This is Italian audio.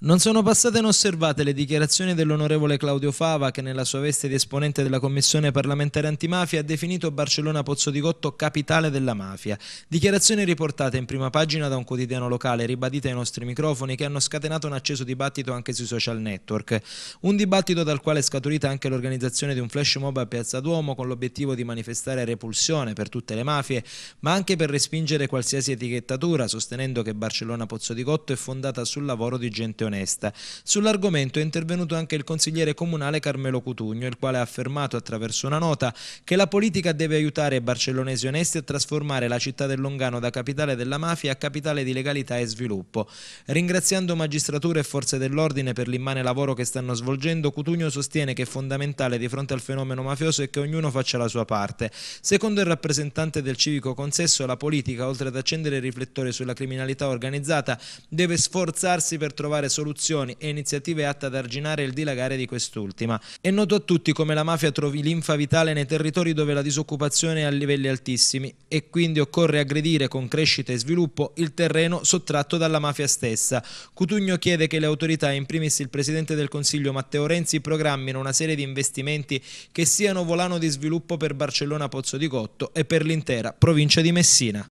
Non sono passate inosservate le dichiarazioni dell'onorevole Claudio Fava che nella sua veste di esponente della Commissione parlamentare antimafia ha definito Barcellona Pozzo di Gotto capitale della mafia. Dichiarazioni riportate in prima pagina da un quotidiano locale ribadite ai nostri microfoni che hanno scatenato un acceso dibattito anche sui social network. Un dibattito dal quale è scaturita anche l'organizzazione di un flash mob a Piazza Duomo con l'obiettivo di manifestare repulsione per tutte le mafie ma anche per respingere qualsiasi etichettatura sostenendo che Barcellona Pozzo di Gotto è fondata sul lavoro di gente onesta onesta. Sull'argomento è intervenuto anche il consigliere comunale Carmelo Cutugno, il quale ha affermato attraverso una nota che la politica deve aiutare i barcellonesi onesti a trasformare la città del Longano da capitale della mafia a capitale di legalità e sviluppo. Ringraziando magistratura e forze dell'ordine per l'immane lavoro che stanno svolgendo, Cutugno sostiene che è fondamentale di fronte al fenomeno mafioso e che ognuno faccia la sua parte. Secondo il rappresentante del civico consesso, la politica, oltre ad accendere il riflettore sulla criminalità organizzata, deve sforzarsi per trovare soluzioni soluzioni e iniziative atte ad arginare il dilagare di quest'ultima. È noto a tutti come la mafia trovi linfa vitale nei territori dove la disoccupazione è a livelli altissimi e quindi occorre aggredire con crescita e sviluppo il terreno sottratto dalla mafia stessa. Cutugno chiede che le autorità, in primis il Presidente del Consiglio Matteo Renzi, programmino una serie di investimenti che siano volano di sviluppo per Barcellona Pozzo di Gotto e per l'intera provincia di Messina.